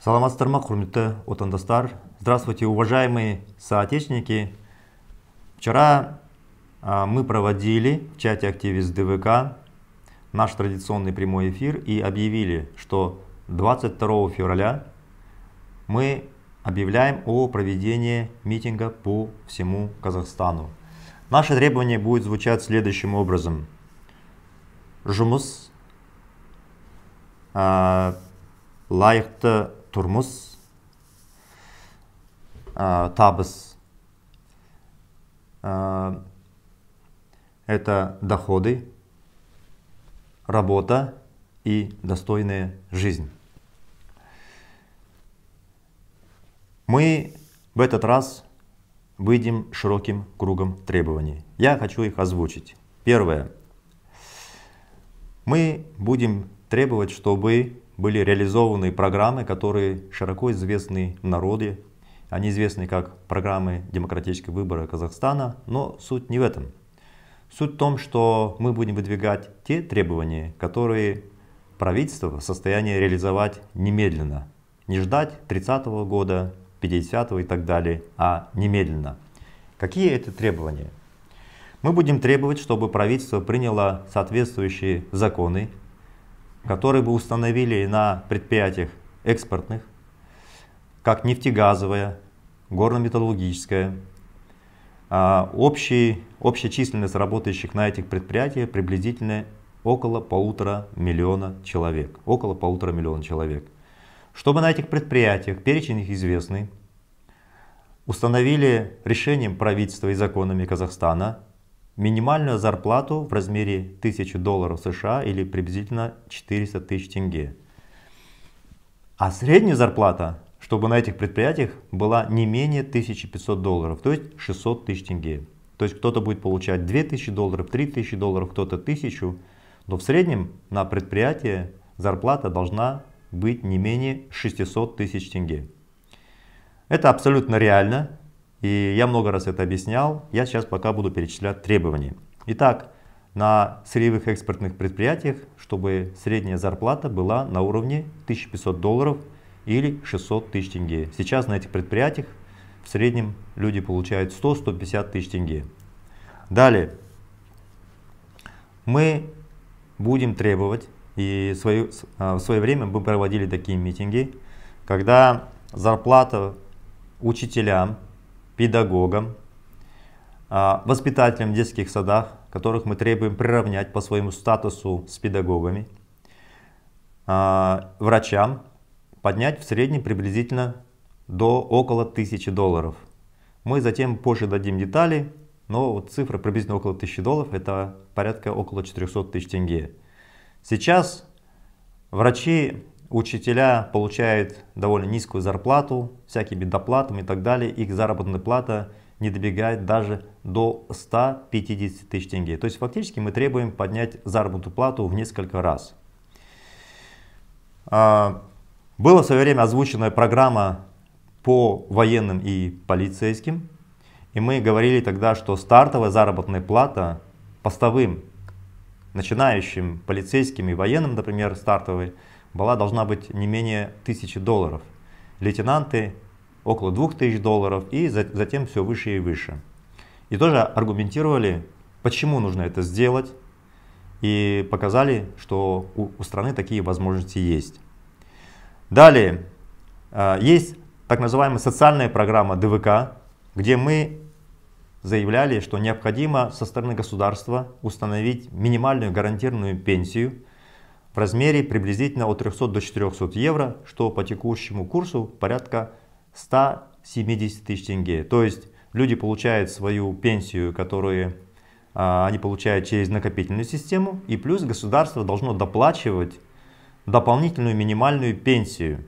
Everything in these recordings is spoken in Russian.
Саламат саламатсыздар құрметті отандастар здравствуйте уважаемые соотечественники вчера а, мы проводили в чате активист двк наш традиционный прямой эфир и объявили что 22 февраля мы объявляем о проведении митинга по всему казахстану наше требование будет звучать следующим образом Жумус, а, Лайхта. лайықты тұрмыс ә, а, табыс ә, а, это доходы работа и достойная жизнь мы в этот раз выйдем широким кругом требований. Я хочу их озвучить. Первое. Мы будем требовать, чтобы были реализованы программы, которые широко известны в народе. Они известны как программы демократического выбора Казахстана, но суть не в этом. Суть в том, что мы будем выдвигать те требования, которые правительство в состоянии реализовать немедленно. Не ждать 30 -го года, 50 -го и так далее, а немедленно. Какие это требования? Мы будем требовать, чтобы правительство приняло соответствующие законы, которые бы установили на предприятиях экспортных, как нефтегазовая, горно-металлургическая. А, общий, общая численность работающих на этих предприятиях приблизительно около полутора миллиона человек. Около полутора миллиона человек. Чтобы на этих предприятиях, перечень их известный, установили решением правительства и законами Казахстана Минимальную зарплату в размере 1000 долларов США или приблизительно 400 тысяч тенге. А средняя зарплата, чтобы на этих предприятиях была не менее 1500 долларов, то есть 600 тысяч тенге. То есть кто-то будет получать 2000 долларов, 3000 долларов, кто-то 1000. Но в среднем на предприятие зарплата должна быть не менее 600 тысяч тенге. Это абсолютно реально, и я много раз это объяснял. Я сейчас пока буду перечислять требования. Итак, на сырьевых экспортных предприятиях, чтобы средняя зарплата была на уровне 1500 долларов или 600 тысяч тенге. Сейчас на этих предприятиях в среднем люди получают 100-150 тысяч тенге. Далее, мы будем требовать, и свое, а, в свое время мы проводили такие митинги, когда зарплата учителям педагогам, а, воспитателям в детских садах, которых мы требуем приравнять по своему статусу с педагогами, а, врачам поднять в среднем приблизительно до около 1000 долларов. Мы затем позже дадим детали, но вот цифра приблизительно около 1000 долларов, это порядка около 400 тысяч тенге. Сейчас врачи Учителя получают довольно низкую зарплату, всякими доплатами и так далее. Их заработная плата не добегает даже до 150 тысяч тенге. То есть фактически мы требуем поднять заработную плату в несколько раз. А, была в свое время озвучена программа по военным и полицейским. И мы говорили тогда, что стартовая заработная плата постовым, начинающим полицейским и военным, например, стартовой, была должна быть не менее 1000 долларов. Лейтенанты около 2000 долларов и затем все выше и выше. И тоже аргументировали, почему нужно это сделать, и показали, что у, у страны такие возможности есть. Далее, а, есть так называемая социальная программа ДВК, где мы заявляли, что необходимо со стороны государства установить минимальную гарантированную пенсию – в размере приблизительно от 300 до 400 евро, что по текущему курсу порядка 170 тысяч тенге. То есть люди получают свою пенсию, которую а, они получают через накопительную систему, и плюс государство должно доплачивать дополнительную минимальную пенсию.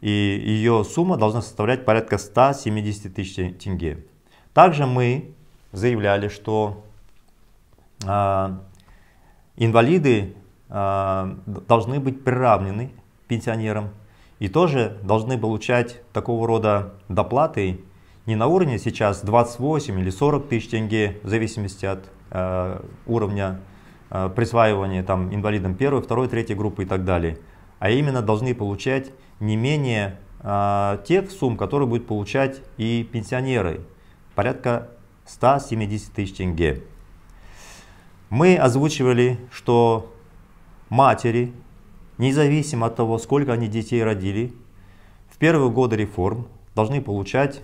И ее сумма должна составлять порядка 170 тысяч тенге. Также мы заявляли, что а, инвалиды Э, должны быть приравнены пенсионерам и тоже должны получать такого рода доплаты не на уровне сейчас 28 или 40 тысяч тенге, в зависимости от э, уровня э, присваивания там, инвалидам первой, второй, третьей группы и так далее, а именно должны получать не менее э, тех сумм, которые будут получать и пенсионеры, порядка 170 тысяч тенге. Мы озвучивали, что матери, независимо от того, сколько они детей родили, в первые годы реформ должны получать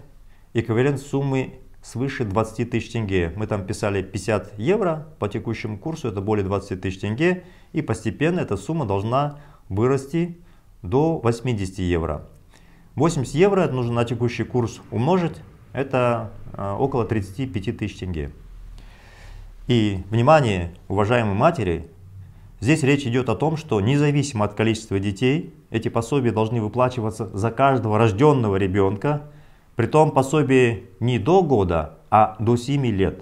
эквивалент суммы свыше 20 тысяч тенге. Мы там писали 50 евро, по текущему курсу это более 20 тысяч тенге, и постепенно эта сумма должна вырасти до 80 евро. 80 евро это нужно на текущий курс умножить, это э, около 35 тысяч тенге. И, внимание, уважаемые матери, Здесь речь идет о том, что независимо от количества детей, эти пособия должны выплачиваться за каждого рожденного ребенка, при притом пособие не до года, а до 7 лет.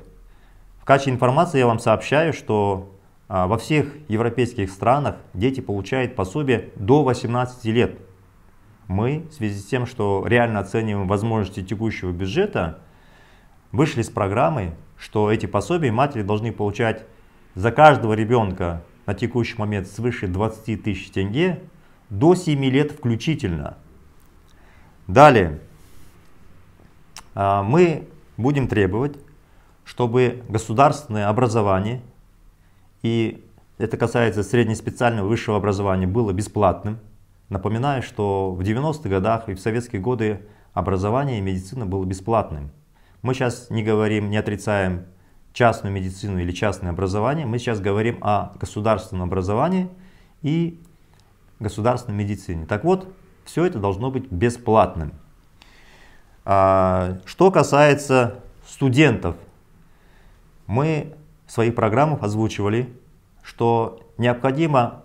В качестве информации я вам сообщаю, что а, во всех европейских странах дети получают пособие до 18 лет. Мы, в связи с тем, что реально оцениваем возможности текущего бюджета, вышли с программой, что эти пособия матери должны получать за каждого ребенка на текущий момент свыше 20 тысяч тенге до 7 лет включительно. Далее, а, мы будем требовать, чтобы государственное образование, и это касается среднеспециального высшего образования, было бесплатным. Напоминаю, что в 90-х годах и в советские годы образование и медицина было бесплатным. Мы сейчас не говорим, не отрицаем частную медицину или частное образование. Мы сейчас говорим о государственном образовании и государственной медицине. Так вот, все это должно быть бесплатным. А, что касается студентов, мы в своих программах озвучивали, что необходимо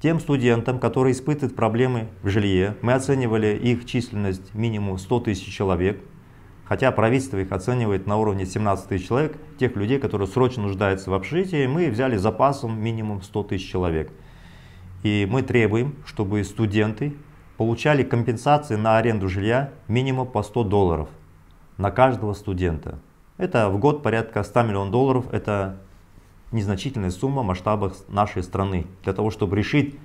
тем студентам, которые испытывают проблемы в жилье, мы оценивали их численность минимум 100 тысяч человек – Хотя правительство их оценивает на уровне 17 тысяч человек, тех людей, которые срочно нуждаются в общежитии, мы взяли запасом минимум 100 тысяч человек. И мы требуем, чтобы студенты получали компенсации на аренду жилья минимум по 100 долларов на каждого студента. Это в год порядка 100 миллионов долларов, это незначительная сумма в масштабах нашей страны, для того, чтобы решить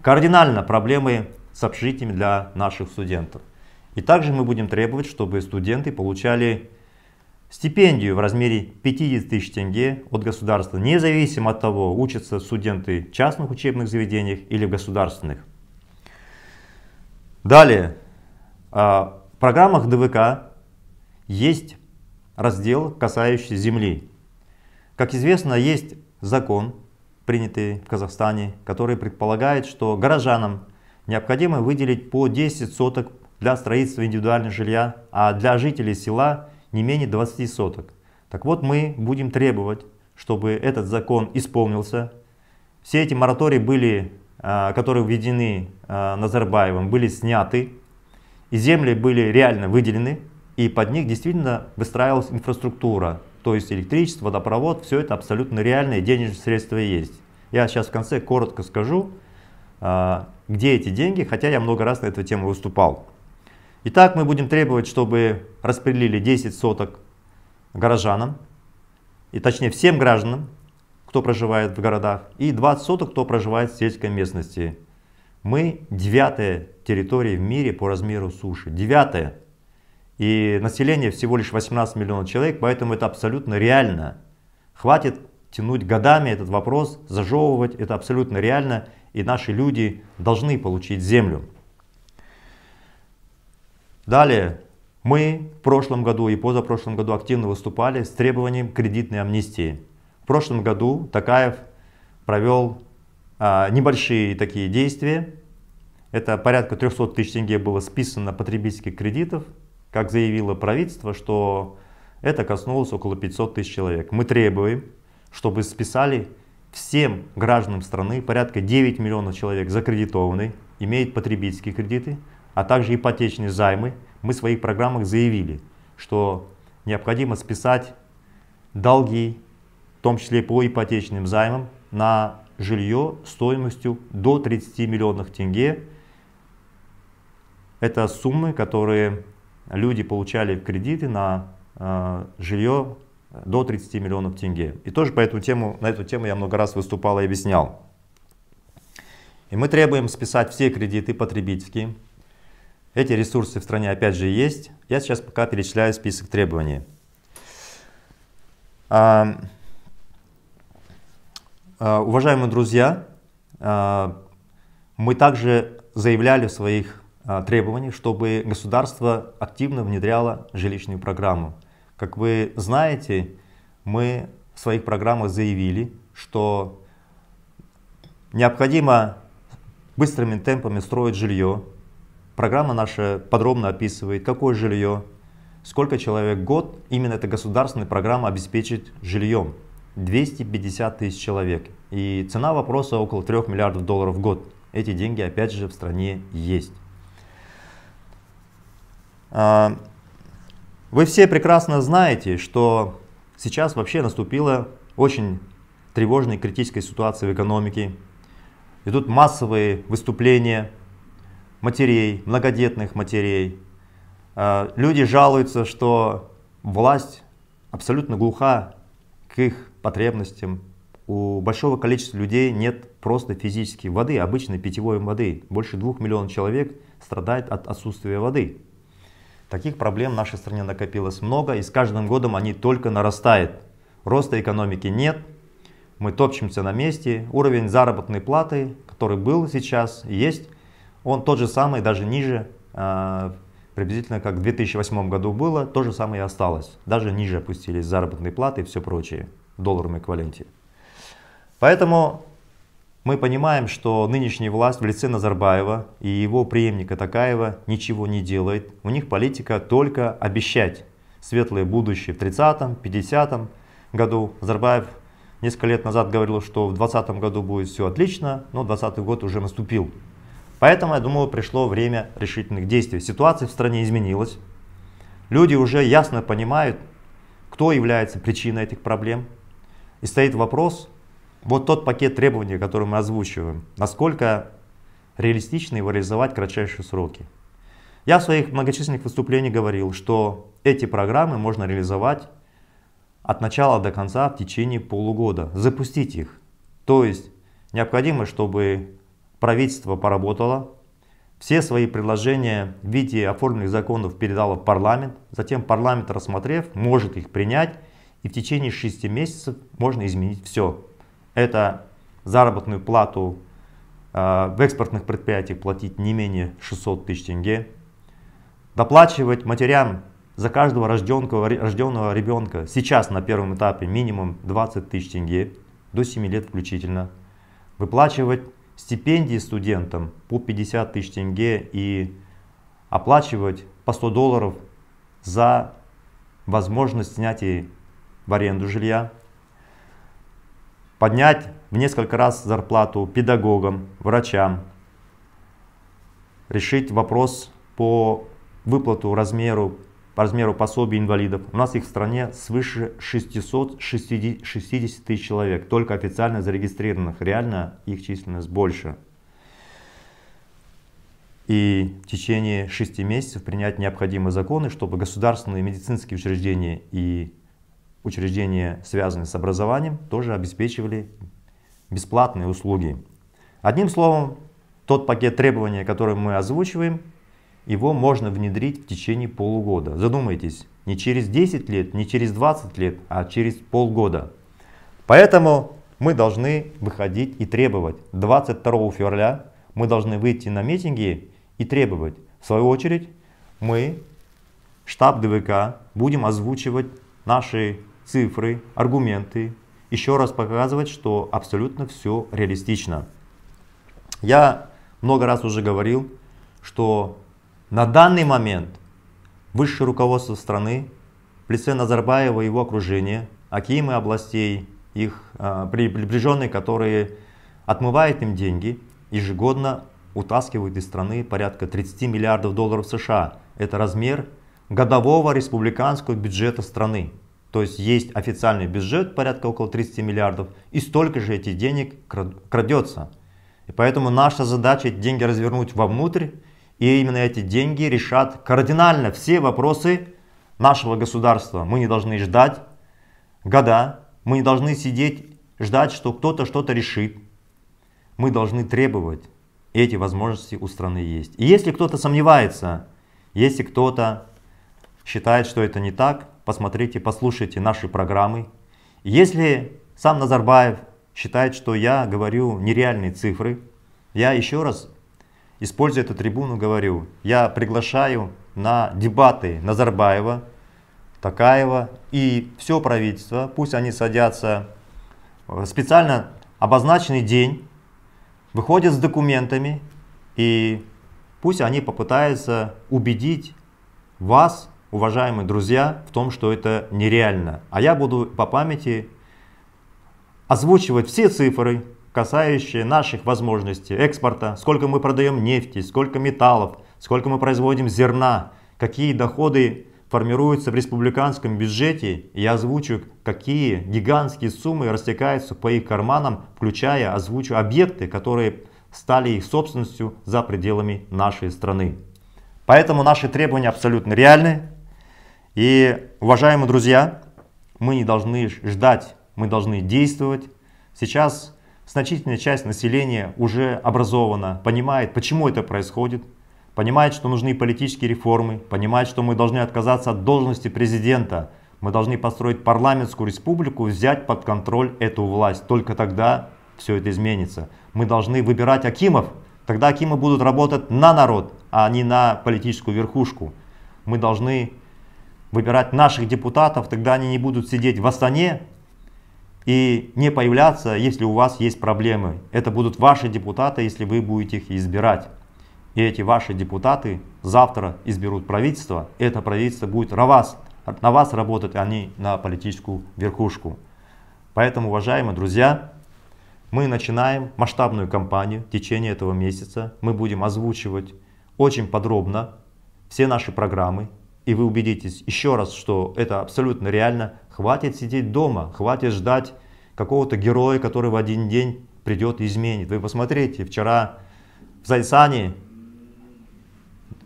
кардинально проблемы с общежитиями для наших студентов. И также мы будем требовать, чтобы студенты получали стипендию в размере 50 тысяч тенге от государства, независимо от того, учатся студенты в частных учебных заведениях или в государственных. Далее, а, в программах ДВК есть раздел, касающийся земли. Как известно, есть закон, принятый в Казахстане, который предполагает, что горожанам необходимо выделить по 10 соток для строительства индивидуального жилья, а для жителей села не менее 20 соток. Так вот, мы будем требовать, чтобы этот закон исполнился. Все эти моратории были, а, которые введены а, Назарбаевым, были сняты, и земли были реально выделены, и под них действительно выстраивалась инфраструктура, то есть электричество, водопровод, все это абсолютно реальные денежные средства есть. Я сейчас в конце коротко скажу, а, где эти деньги, хотя я много раз на эту тему выступал. Итак, мы будем требовать, чтобы распределили 10 соток горожанам, и точнее всем гражданам, кто проживает в городах, и 20 соток, кто проживает в сельской местности. Мы девятая территория в мире по размеру суши. Девятая. И население всего лишь 18 миллионов человек, поэтому это абсолютно реально. Хватит тянуть годами этот вопрос, зажевывать, это абсолютно реально. И наши люди должны получить землю. Далее, мы в прошлом году и позапрошлом году активно выступали с требованием кредитной амнистии. В прошлом году Такаев провел а, небольшие такие действия. Это порядка 300 тысяч тенге было списано потребительских кредитов. Как заявило правительство, что это коснулось около 500 тысяч человек. Мы требуем, чтобы списали всем гражданам страны, порядка 9 миллионов человек закредитованы, имеют потребительские кредиты – а также ипотечные займы, мы в своих программах заявили, что необходимо списать долги, в том числе по ипотечным займам, на жилье стоимостью до 30 миллионов тенге. Это суммы, которые люди получали в кредиты на э, жилье до 30 миллионов тенге. И тоже по эту тему, на эту тему я много раз выступал и объяснял. И мы требуем списать все кредиты потребительские, эти ресурсы в стране опять же есть. Я сейчас пока перечисляю список требований. А, а уважаемые друзья, а, мы также заявляли в своих а, требованиях, чтобы государство активно внедряло жилищную программу. Как вы знаете, мы в своих программах заявили, что необходимо быстрыми темпами строить жилье, Программа наша подробно описывает, какое жилье, сколько человек в год. Именно эта государственная программа обеспечит жильем. 250 тысяч человек. И цена вопроса около 3 миллиардов долларов в год. Эти деньги, опять же, в стране есть. А, вы все прекрасно знаете, что сейчас вообще наступила очень тревожная критическая ситуация в экономике. Идут массовые выступления матерей, многодетных матерей. А, люди жалуются, что власть абсолютно глуха к их потребностям. У большого количества людей нет просто физической воды, обычной питьевой воды. Больше двух миллионов человек страдает от отсутствия воды. Таких проблем в нашей стране накопилось много, и с каждым годом они только нарастают. Роста экономики нет, мы топчемся на месте, уровень заработной платы, который был сейчас, есть, он тот же самый, даже ниже, а, приблизительно как в 2008 году было, то же самое и осталось. Даже ниже опустились заработные платы и все прочее в долларовом эквиваленте. Поэтому мы понимаем, что нынешняя власть в лице Назарбаева и его преемника Такаева ничего не делает. У них политика только обещать светлое будущее в 30-м, 50-м году. Назарбаев несколько лет назад говорил, что в 2020 году будет все отлично, но 2020 год уже наступил. Поэтому, я думаю, пришло время решительных действий. Ситуация в стране изменилась. Люди уже ясно понимают, кто является причиной этих проблем. И стоит вопрос, вот тот пакет требований, который мы озвучиваем, насколько реалистично его реализовать в кратчайшие сроки. Я в своих многочисленных выступлениях говорил, что эти программы можно реализовать от начала до конца в течение полугода. Запустить их. То есть необходимо, чтобы правительство поработало, все свои предложения в виде оформленных законов передало в парламент, затем парламент, рассмотрев, может их принять, и в течение 6 месяцев можно изменить все. Это заработную плату э, в экспортных предприятиях платить не менее 600 тысяч тенге, доплачивать матерям за каждого рожденного, рожденного ребенка сейчас на первом этапе минимум 20 тысяч тенге до 7 лет включительно, выплачивать стипендии студентам по 50 тысяч тенге и оплачивать по 100 долларов за возможность снятия в аренду жилья, поднять в несколько раз зарплату педагогам, врачам, решить вопрос по выплату размеру по размеру пособий инвалидов. У нас их в стране свыше 660 тысяч человек, только официально зарегистрированных. Реально их численность больше. И в течение 6 месяцев принять необходимые законы, чтобы государственные медицинские учреждения и учреждения, связанные с образованием, тоже обеспечивали бесплатные услуги. Одним словом, тот пакет требований, который мы озвучиваем, его можно внедрить в течение полугода. Задумайтесь, не через 10 лет, не через 20 лет, а через полгода. Поэтому мы должны выходить и требовать. 22 февраля мы должны выйти на митинги и требовать. В свою очередь мы, штаб ДВК, будем озвучивать наши цифры, аргументы, еще раз показывать, что абсолютно все реалистично. Я много раз уже говорил, что на данный момент высшее руководство страны в лице Назарбаева и его окружение, акимы областей, их а, приближенные, которые отмывают им деньги, ежегодно утаскивают из страны порядка 30 миллиардов долларов США. Это размер годового республиканского бюджета страны. То есть есть официальный бюджет порядка около 30 миллиардов, и столько же этих денег крадется. И поэтому наша задача эти деньги развернуть вовнутрь и именно эти деньги решат кардинально все вопросы нашего государства. Мы не должны ждать года, мы не должны сидеть, ждать, что кто-то что-то решит. Мы должны требовать. Эти возможности у страны есть. И если кто-то сомневается, если кто-то считает, что это не так, посмотрите, послушайте наши программы. Если сам Назарбаев считает, что я говорю нереальные цифры, я еще раз используя эту трибуну, говорю, я приглашаю на дебаты Назарбаева, Такаева и все правительство, пусть они садятся в специально обозначенный день, выходят с документами и пусть они попытаются убедить вас, уважаемые друзья, в том, что это нереально. А я буду по памяти озвучивать все цифры, касающие наших возможностей экспорта, сколько мы продаем нефти, сколько металлов, сколько мы производим зерна, какие доходы формируются в республиканском бюджете, я озвучу, какие гигантские суммы растекаются по их карманам, включая, озвучу объекты, которые стали их собственностью за пределами нашей страны. Поэтому наши требования абсолютно реальны. И, уважаемые друзья, мы не должны ждать, мы должны действовать. Сейчас Значительная часть населения уже образована, понимает, почему это происходит, понимает, что нужны политические реформы, понимает, что мы должны отказаться от должности президента, мы должны построить парламентскую республику, взять под контроль эту власть. Только тогда все это изменится. Мы должны выбирать Акимов, тогда Акимы будут работать на народ, а не на политическую верхушку. Мы должны выбирать наших депутатов, тогда они не будут сидеть в Астане, и не появляться, если у вас есть проблемы. Это будут ваши депутаты, если вы будете их избирать. И эти ваши депутаты завтра изберут правительство. Это правительство будет на вас, на вас работать, а не на политическую верхушку. Поэтому, уважаемые друзья, мы начинаем масштабную кампанию в течение этого месяца. Мы будем озвучивать очень подробно все наши программы. И вы убедитесь еще раз, что это абсолютно реально. Хватит сидеть дома, хватит ждать какого-то героя, который в один день придет и изменит. Вы посмотрите, вчера в Зайсане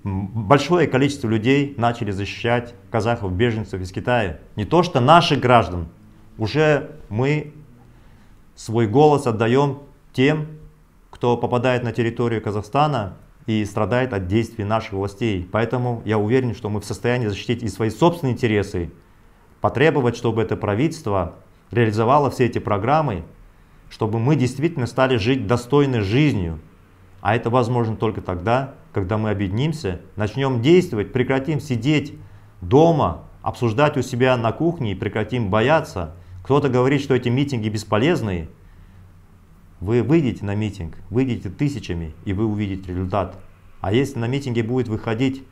большое количество людей начали защищать казахов, беженцев из Китая. Не то, что наших граждан, уже мы свой голос отдаем тем, кто попадает на территорию Казахстана и страдает от действий наших властей. Поэтому я уверен, что мы в состоянии защитить и свои собственные интересы, потребовать, чтобы это правительство реализовала все эти программы, чтобы мы действительно стали жить достойной жизнью. А это возможно только тогда, когда мы объединимся, начнем действовать, прекратим сидеть дома, обсуждать у себя на кухне и прекратим бояться. Кто-то говорит, что эти митинги бесполезные. Вы выйдете на митинг, выйдете тысячами, и вы увидите результат. А если на митинге будет выходить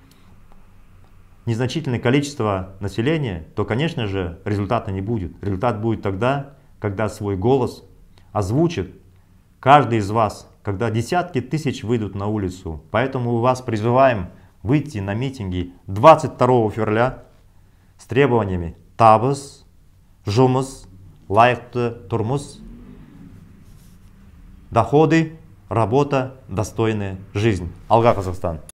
незначительное количество населения, то, конечно же, результата не будет. Результат будет тогда, когда свой голос озвучит каждый из вас, когда десятки тысяч выйдут на улицу. Поэтому мы вас призываем выйти на митинги 22 февраля с требованиями Табас, жумыс, лайықты турмус, доходы, работа, достойная жизнь. Алга, Казахстан!